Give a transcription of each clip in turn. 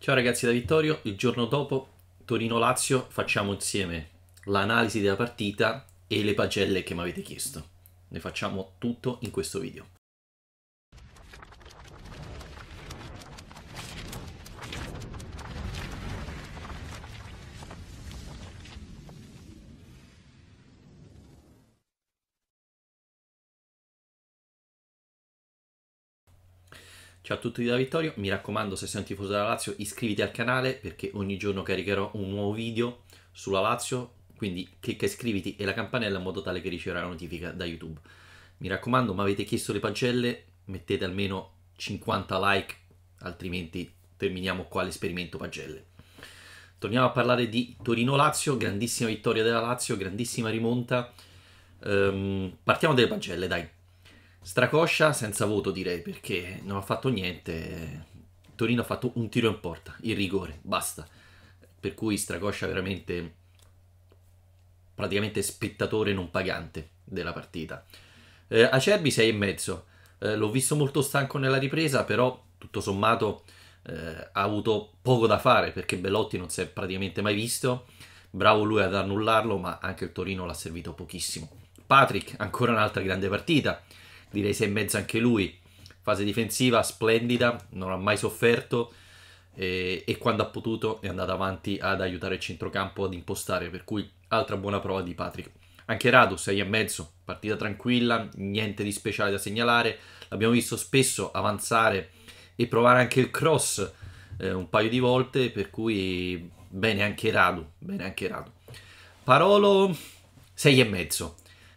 Ciao ragazzi da Vittorio, il giorno dopo Torino-Lazio facciamo insieme l'analisi della partita e le pagelle che mi avete chiesto. Ne facciamo tutto in questo video. Ciao a tutti da Vittorio, mi raccomando se sei un tifoso della Lazio iscriviti al canale perché ogni giorno caricherò un nuovo video sulla Lazio, quindi clicca iscriviti e la campanella in modo tale che riceverai la notifica da YouTube. Mi raccomando, mi avete chiesto le pagelle, mettete almeno 50 like, altrimenti terminiamo qua l'esperimento pagelle. Torniamo a parlare di Torino-Lazio, grandissima vittoria della Lazio, grandissima rimonta. Um, partiamo dalle pagelle, dai. Stracoscia senza voto direi perché non ha fatto niente. Torino ha fatto un tiro in porta, il rigore, basta. Per cui Stracoscia veramente praticamente spettatore non pagante della partita. Eh, Acerbi 6,5. Eh, l'ho visto molto stanco nella ripresa, però tutto sommato eh, ha avuto poco da fare perché Bellotti non si è praticamente mai visto. Bravo lui ad annullarlo, ma anche il Torino l'ha servito pochissimo. Patrick, ancora un'altra grande partita direi 6,5 anche lui. Fase difensiva splendida, non ha mai sofferto e, e quando ha potuto è andato avanti ad aiutare il centrocampo ad impostare, per cui altra buona prova di Patrick. Anche Radu 6,5, partita tranquilla, niente di speciale da segnalare, l'abbiamo visto spesso avanzare e provare anche il cross eh, un paio di volte, per cui bene anche Radu, bene anche Radu. Parolo 6,5,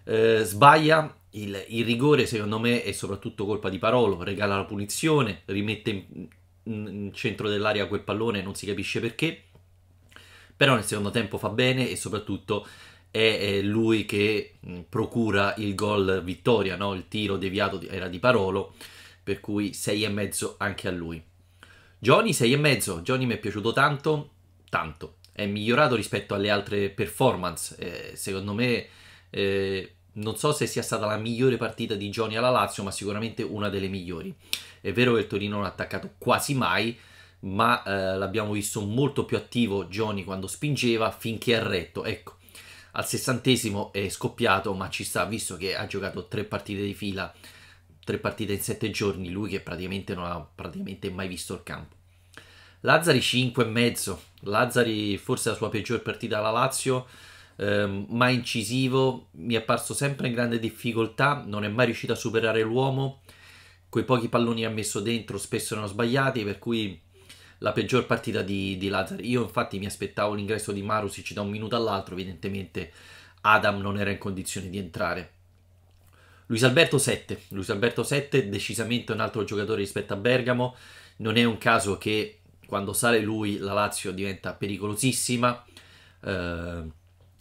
eh, sbaglia il, il, rigore, secondo me, è soprattutto colpa di Parolo. Regala la punizione, rimette in, in centro dell'area quel pallone, non si capisce perché. Però nel secondo tempo fa bene e soprattutto è, è lui che procura il gol vittoria. No? Il tiro deviato di, era di Parolo, per cui 6,5 anche a lui. Johnny 6,5. Johnny mi è piaciuto tanto, tanto. È migliorato rispetto alle altre performance. Eh, secondo me. Eh, non so se sia stata la migliore partita di Johnny alla Lazio, ma sicuramente una delle migliori. È vero che il Torino non ha attaccato quasi mai, ma eh, l'abbiamo visto molto più attivo Johnny quando spingeva finché ha retto. Ecco, al sessantesimo è scoppiato, ma ci sta, visto che ha giocato tre partite di fila, tre partite in sette giorni, lui che praticamente non ha praticamente mai visto il campo. Lazzari 5,5, Lazzari forse la sua peggior partita alla Lazio eh, ma incisivo, mi è apparso sempre in grande difficoltà, non è mai riuscito a superare l'uomo, quei pochi palloni che ha messo dentro spesso erano sbagliati, per cui la peggior partita di, di Lazar. Io infatti mi aspettavo l'ingresso di Marusic da un minuto all'altro, evidentemente Adam non era in condizione di entrare. Luis Alberto 7, Luis Alberto 7 decisamente un altro giocatore rispetto a Bergamo, non è un caso che quando sale lui la Lazio diventa pericolosissima, eh,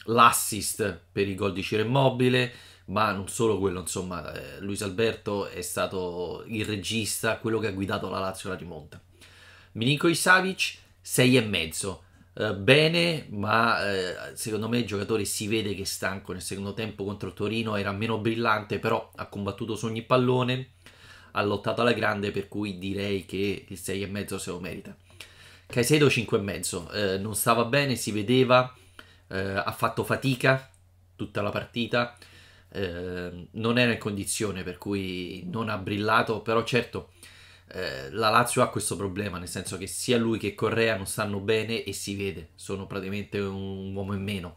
l'assist per il gol di Ciro Immobile, ma non solo quello, insomma, eh, Luis Alberto è stato il regista, quello che ha guidato la Lazio alla rimonta. Milinkovic Savic 6,5. Eh, bene, ma eh, secondo me il giocatore si vede che è stanco nel secondo tempo contro Torino, era meno brillante, però ha combattuto su ogni pallone, ha lottato alla grande, per cui direi che il 6,5 se lo merita. Caicedo 5,5, eh, non stava bene, si vedeva, eh, ha fatto fatica tutta la partita, eh, non era in condizione per cui non ha brillato, però certo eh, la Lazio ha questo problema, nel senso che sia lui che Correa non stanno bene e si vede, sono praticamente un uomo in meno.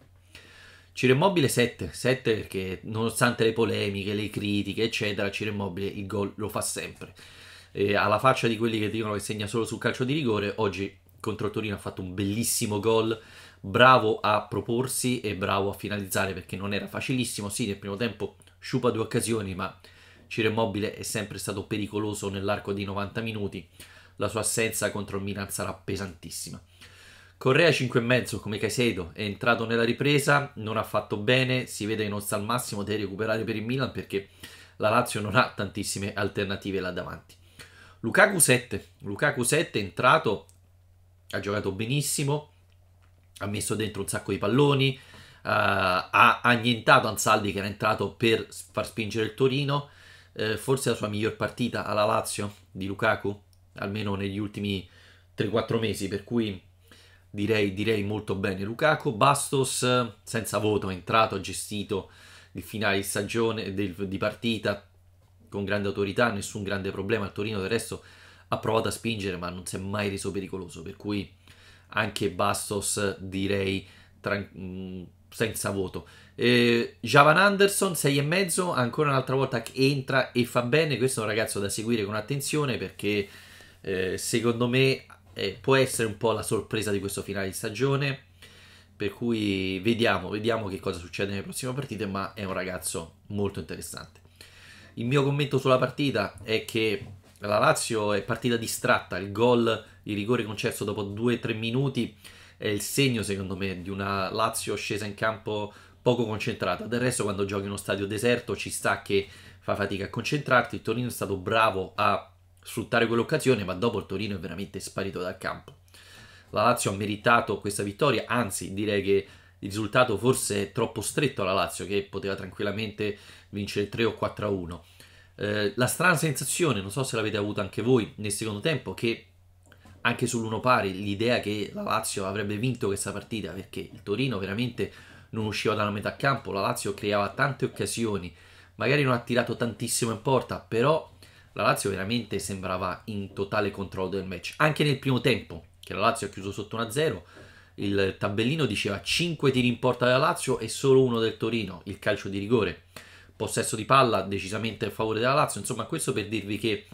Ciro Immobile 7, 7 perché nonostante le polemiche, le critiche, eccetera, Ciro Immobile il gol lo fa sempre. E alla faccia di quelli che dicono che segna solo sul calcio di rigore, oggi contro Torino ha fatto un bellissimo gol bravo a proporsi e bravo a finalizzare perché non era facilissimo, sì nel primo tempo sciupa due occasioni ma Ciro Immobile è sempre stato pericoloso nell'arco dei 90 minuti, la sua assenza contro il Milan sarà pesantissima. Correa 5,5 come Caicedo è entrato nella ripresa, non ha fatto bene, si vede che non sta al massimo, deve recuperare per il Milan perché la Lazio non ha tantissime alternative là davanti. Lukaku 7, Lukaku 7 è entrato, ha giocato benissimo, ha messo dentro un sacco di palloni, uh, ha annientato Ansaldi che era entrato per far spingere il Torino, uh, forse la sua miglior partita alla Lazio di Lukaku, almeno negli ultimi 3-4 mesi, per cui direi, direi molto bene Lukaku. Bastos senza voto, è entrato, ha gestito il finale di stagione, del, di partita con grande autorità, nessun grande problema, il Torino del resto ha provato a spingere ma non si è mai reso pericoloso, per cui anche Bastos direi mm, senza voto. Eh, Javan Anderson 6,5 ancora un'altra volta che entra e fa bene, questo è un ragazzo da seguire con attenzione perché eh, secondo me eh, può essere un po' la sorpresa di questo finale di stagione, per cui vediamo, vediamo che cosa succede nelle prossime partite, ma è un ragazzo molto interessante. Il mio commento sulla partita è che la Lazio è partita distratta, il gol di rigore concesso dopo 2-3 minuti è il segno secondo me di una Lazio scesa in campo poco concentrata. Del resto quando giochi in uno stadio deserto ci sta che fa fatica a concentrarti, il Torino è stato bravo a sfruttare quell'occasione, ma dopo il Torino è veramente sparito dal campo. La Lazio ha meritato questa vittoria, anzi direi che il risultato forse è troppo stretto alla Lazio che poteva tranquillamente vincere 3 o 4 a 1. Eh, la strana sensazione, non so se l'avete avuta anche voi nel secondo tempo, che anche sull'1 pari l'idea che la Lazio avrebbe vinto questa partita perché il Torino veramente non usciva dalla metà campo, la Lazio creava tante occasioni, magari non ha tirato tantissimo in porta, però la Lazio veramente sembrava in totale controllo del match. Anche nel primo tempo, che la Lazio ha chiuso sotto 1-0, il tabellino diceva 5 tiri in porta della Lazio e solo uno del Torino, il calcio di rigore possesso di palla decisamente a favore della Lazio. Insomma, questo per dirvi che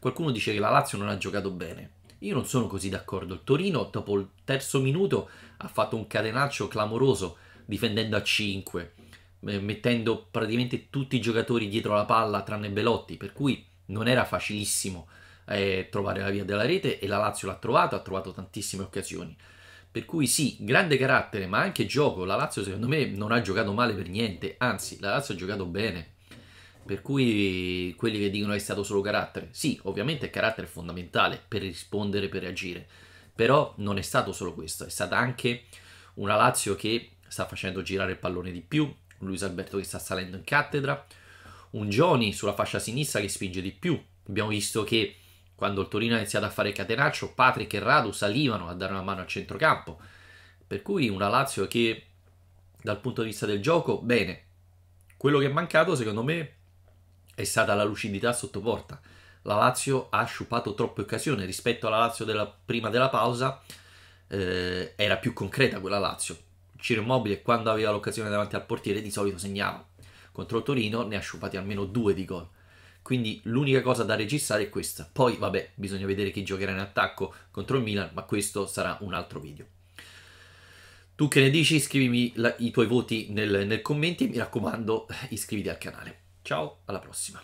qualcuno dice che la Lazio non ha giocato bene. Io non sono così d'accordo. Il Torino, dopo il terzo minuto, ha fatto un catenaccio clamoroso difendendo a 5, mettendo praticamente tutti i giocatori dietro la palla tranne Belotti, per cui non era facilissimo eh, trovare la via della rete e la Lazio l'ha trovato, ha trovato tantissime occasioni. Per cui sì, grande carattere, ma anche gioco. La Lazio secondo me non ha giocato male per niente, anzi la Lazio ha giocato bene. Per cui quelli che dicono è stato solo carattere, sì, ovviamente il carattere è fondamentale per rispondere, per reagire, però non è stato solo questo, è stata anche una Lazio che sta facendo girare il pallone di più, un Luis Alberto che sta salendo in cattedra, un Johnny sulla fascia sinistra che spinge di più. Abbiamo visto che quando il Torino ha iniziato a fare il catenaccio, Patrick e Radu salivano a dare una mano al centrocampo. Per cui una Lazio che dal punto di vista del gioco, bene. Quello che è mancato, secondo me, è stata la lucidità sotto porta. La Lazio ha sciupato troppe occasioni rispetto alla Lazio della, prima della pausa. Eh, era più concreta quella Lazio. Ciro Immobile quando aveva l'occasione davanti al portiere di solito segnava. Contro il Torino ne ha sciupati almeno due di gol. Quindi l'unica cosa da registrare è questa. Poi, vabbè, bisogna vedere chi giocherà in attacco contro il Milan, ma questo sarà un altro video. Tu che ne dici? Scrivimi la, i tuoi voti nel, nel commenti. Mi raccomando, iscriviti al canale. Ciao, alla prossima.